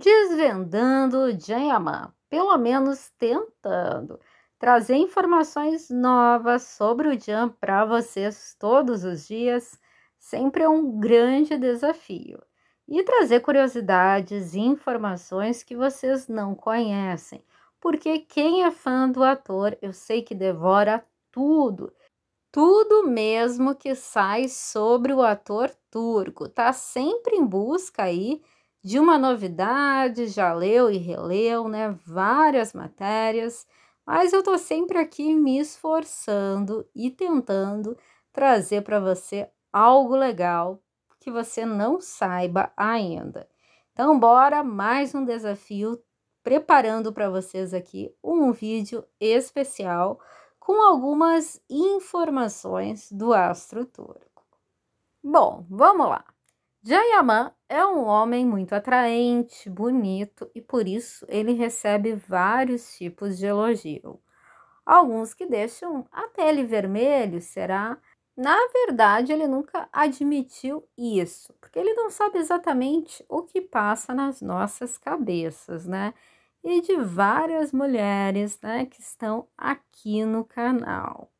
desvendando Janhamã, pelo menos tentando trazer informações novas sobre o Jan para vocês todos os dias, sempre é um grande desafio. E trazer curiosidades e informações que vocês não conhecem, porque quem é fã do ator, eu sei que devora tudo. Tudo mesmo que sai sobre o ator turco, tá sempre em busca aí de uma novidade, já leu e releu, né, várias matérias, mas eu tô sempre aqui me esforçando e tentando trazer para você algo legal que você não saiba ainda. Então bora mais um desafio preparando para vocês aqui um vídeo especial com algumas informações do astro turco. Bom, vamos lá. Jayaman é um homem muito atraente, bonito e por isso ele recebe vários tipos de elogio. Alguns que deixam até ele vermelho, será? Na verdade, ele nunca admitiu isso, porque ele não sabe exatamente o que passa nas nossas cabeças, né? E de várias mulheres, né, que estão aqui no canal.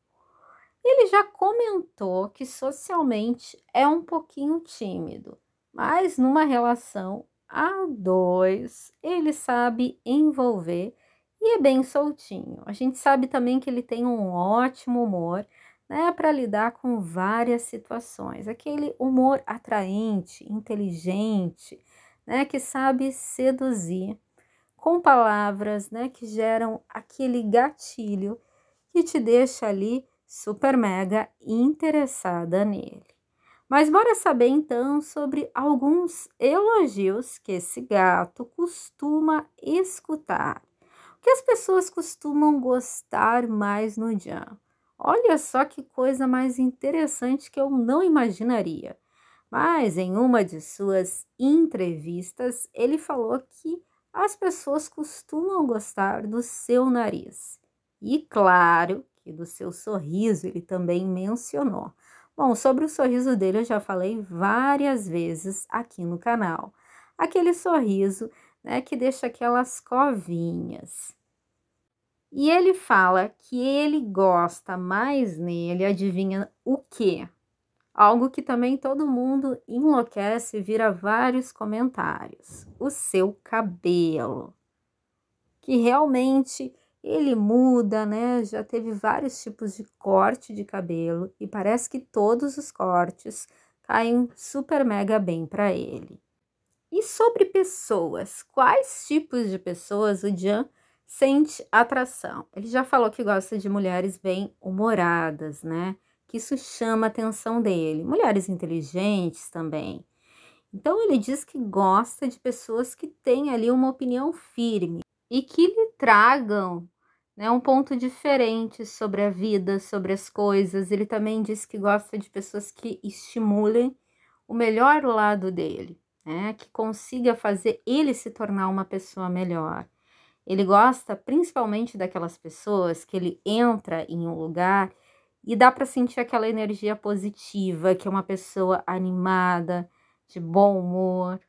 Ele já comentou que socialmente é um pouquinho tímido, mas numa relação a dois, ele sabe envolver e é bem soltinho. A gente sabe também que ele tem um ótimo humor, né, para lidar com várias situações. Aquele humor atraente, inteligente, né, que sabe seduzir com palavras, né, que geram aquele gatilho que te deixa ali super mega interessada nele. Mas bora saber então sobre alguns elogios que esse gato costuma escutar. O que as pessoas costumam gostar mais no Jam? Olha só que coisa mais interessante que eu não imaginaria. Mas em uma de suas entrevistas, ele falou que as pessoas costumam gostar do seu nariz. E claro aqui do seu sorriso, ele também mencionou. Bom, sobre o sorriso dele eu já falei várias vezes aqui no canal. Aquele sorriso, né, que deixa aquelas covinhas. E ele fala que ele gosta mais nele, adivinha o quê? Algo que também todo mundo enlouquece e vira vários comentários. O seu cabelo. Que realmente ele muda, né? Já teve vários tipos de corte de cabelo e parece que todos os cortes caem super mega bem para ele. E sobre pessoas, quais tipos de pessoas o Jean sente atração? Ele já falou que gosta de mulheres bem humoradas, né? Que isso chama a atenção dele. Mulheres inteligentes também. Então ele diz que gosta de pessoas que têm ali uma opinião firme, e que lhe tragam né, um ponto diferente sobre a vida, sobre as coisas. Ele também diz que gosta de pessoas que estimulem o melhor lado dele, né, que consiga fazer ele se tornar uma pessoa melhor. Ele gosta principalmente daquelas pessoas que ele entra em um lugar e dá para sentir aquela energia positiva, que é uma pessoa animada, de bom humor,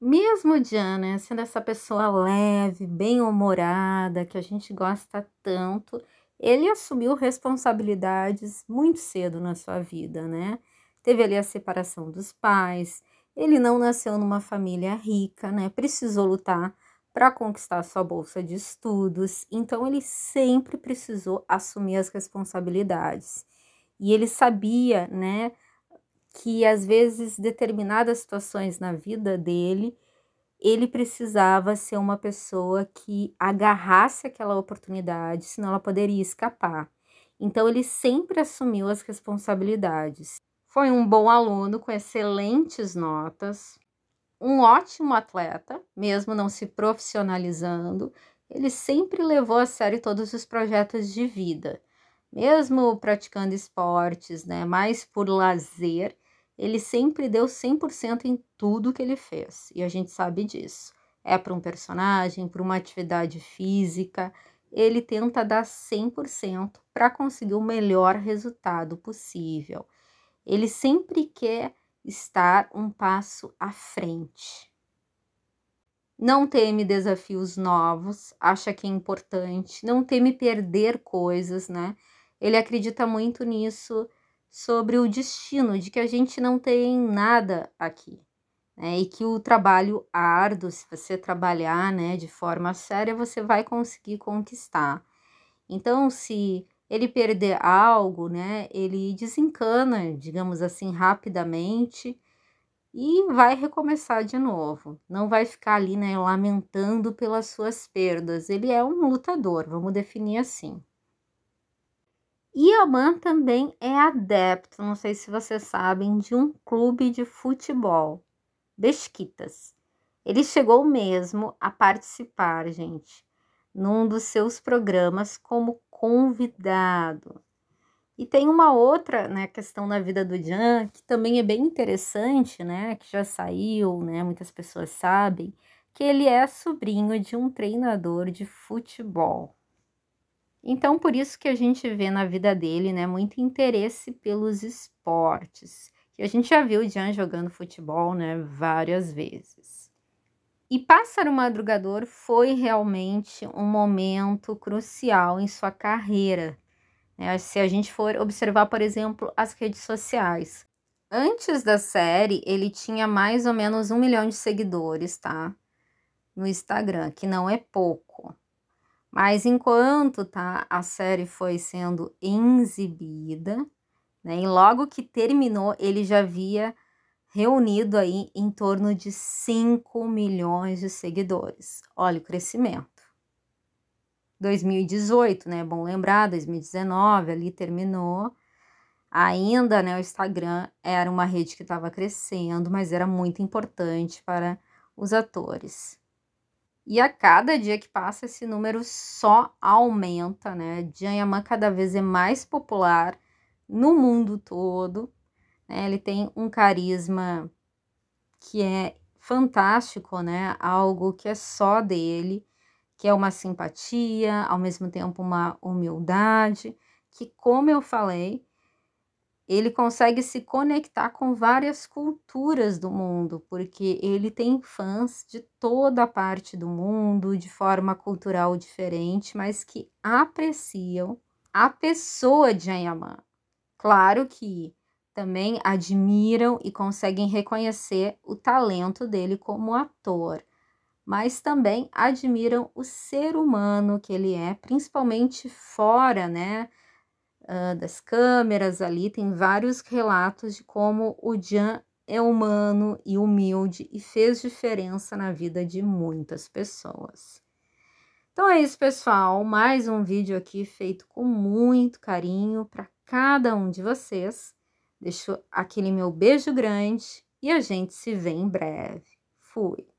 mesmo né, sendo essa pessoa leve, bem-humorada, que a gente gosta tanto, ele assumiu responsabilidades muito cedo na sua vida, né? Teve ali a separação dos pais, ele não nasceu numa família rica, né? Precisou lutar para conquistar sua bolsa de estudos, então ele sempre precisou assumir as responsabilidades. E ele sabia, né, que às vezes determinadas situações na vida dele, ele precisava ser uma pessoa que agarrasse aquela oportunidade, senão ela poderia escapar. Então ele sempre assumiu as responsabilidades. Foi um bom aluno com excelentes notas, um ótimo atleta, mesmo não se profissionalizando, ele sempre levou a sério todos os projetos de vida, mesmo praticando esportes, né, mais por lazer ele sempre deu 100% em tudo que ele fez, e a gente sabe disso. É para um personagem, para uma atividade física, ele tenta dar 100% para conseguir o melhor resultado possível. Ele sempre quer estar um passo à frente. Não teme desafios novos, acha que é importante, não teme perder coisas, né? Ele acredita muito nisso sobre o destino, de que a gente não tem nada aqui. Né? E que o trabalho árduo, se você trabalhar né, de forma séria, você vai conseguir conquistar. Então, se ele perder algo, né, ele desencana, digamos assim, rapidamente e vai recomeçar de novo. Não vai ficar ali, né, lamentando pelas suas perdas. Ele é um lutador, vamos definir assim. Yaman também é adepto, não sei se vocês sabem, de um clube de futebol, Besquitas. Ele chegou mesmo a participar, gente, num dos seus programas como convidado. E tem uma outra né, questão na vida do Jean, que também é bem interessante, né? Que já saiu, né? Muitas pessoas sabem que ele é sobrinho de um treinador de futebol. Então, por isso que a gente vê na vida dele, né, muito interesse pelos esportes. Que a gente já viu o Jean jogando futebol, né, várias vezes. E Pássaro Madrugador foi realmente um momento crucial em sua carreira. Né? Se a gente for observar, por exemplo, as redes sociais. Antes da série, ele tinha mais ou menos um milhão de seguidores, tá? No Instagram, que não é pouco. Mas enquanto tá, a série foi sendo exibida, né, e logo que terminou, ele já havia reunido aí em torno de 5 milhões de seguidores. Olha o crescimento. 2018, né? É bom lembrar, 2019 ali terminou. Ainda, né, o Instagram era uma rede que estava crescendo, mas era muito importante para os atores. E a cada dia que passa, esse número só aumenta, né? Janyaman cada vez é mais popular no mundo todo. Né? Ele tem um carisma que é fantástico, né? Algo que é só dele, que é uma simpatia, ao mesmo tempo uma humildade, que como eu falei, ele consegue se conectar com várias culturas do mundo, porque ele tem fãs de toda a parte do mundo, de forma cultural diferente, mas que apreciam a pessoa de Ayaman. Claro que também admiram e conseguem reconhecer o talento dele como ator, mas também admiram o ser humano que ele é, principalmente fora, né? uh, das câmeras ali, tem vários relatos de como o Jean é humano e humilde e fez diferença na vida de muitas pessoas. Então é isso, pessoal. Mais um vídeo aqui feito com muito carinho para cada um de vocês. Deixo aquele meu beijo grande e a gente se vê em breve. Fui!